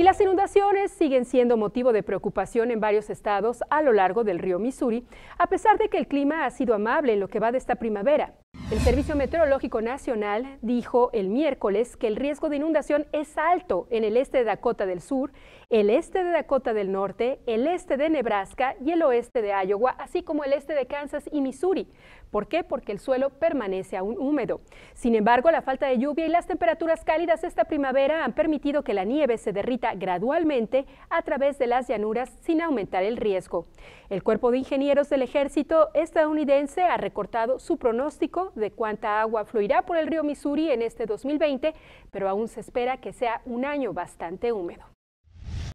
Y las inundaciones siguen siendo motivo de preocupación en varios estados a lo largo del río Missouri, a pesar de que el clima ha sido amable en lo que va de esta primavera. El Servicio Meteorológico Nacional dijo el miércoles que el riesgo de inundación es alto en el este de Dakota del Sur, el este de Dakota del Norte, el este de Nebraska y el oeste de Iowa, así como el este de Kansas y Missouri. ¿Por qué? Porque el suelo permanece aún húmedo. Sin embargo, la falta de lluvia y las temperaturas cálidas esta primavera han permitido que la nieve se derrita gradualmente a través de las llanuras sin aumentar el riesgo. El Cuerpo de Ingenieros del Ejército estadounidense ha recortado su pronóstico de cuánta agua fluirá por el río Misuri en este 2020, pero aún se espera que sea un año bastante húmedo.